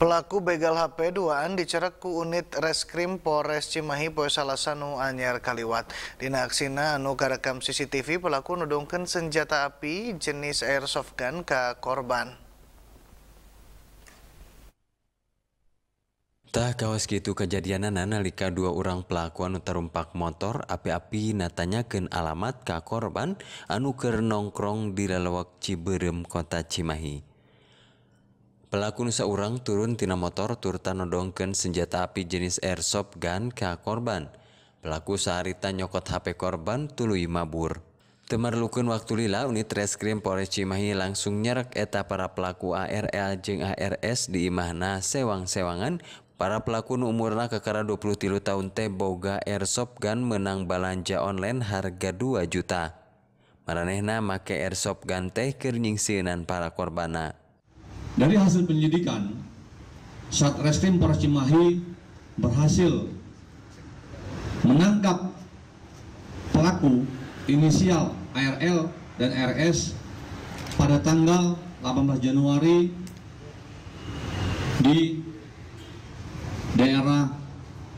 Pelaku begal HP 2an dicerak ku unit Reskrim Polres Cimahi Poe Salasanu Anyar Kaliwat. Dina aksina anu karekam CCTV pelaku nudungkan senjata api jenis airsoft gun ke korban. Tah kawas gitu kejadian nalika dua orang pelaku anu terumpak motor api-api natanyakeun alamat ka korban anu keur nongkrong di lalawak Ciberem Kota Cimahi. Pelaku nusa urang turun tina motor turta nodongken senjata api jenis airsoft gun ke korban. Pelaku saharita nyokot HP korban tului mabur. Temerlukan waktu lila unit reskrim Polres Cimahi langsung nyerek eta para pelaku ARL jeng ARS di imahna sewang-sewangan Para pelaku nu umurna kekara 20 tahun teh boga airsoft gun menang balanja online harga 2 juta. Maranehna make airsoft gun teh keur nyingsieunan para korbana. Dari hasil penyidikan, Satreskrim Polres Cimahi berhasil menangkap pelaku inisial ARL dan RS pada tanggal 18 Januari di daerah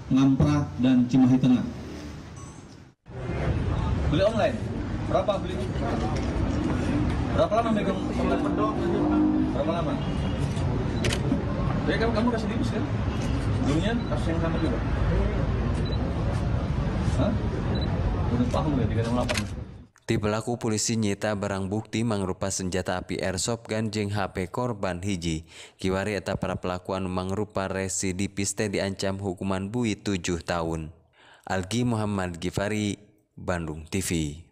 Ngamprah dan Cimahi Tengah. Beli online? Berapa beli? Berapa lama megang permen? Berapa lama? Jadi kamu, kamu kasih dibus kan? Sebelumnya kasih yang sama juga? Hah? Udah paham ya delapan. Di pelaku polisi nyita barang bukti mengrupa senjata api airsoft gun jeng HP korban hiji. Kiwari eta para pelakuan mengrupa residivis teh diancam hukuman bui 7 tahun. Algi Muhammad Givari, Bandung TV.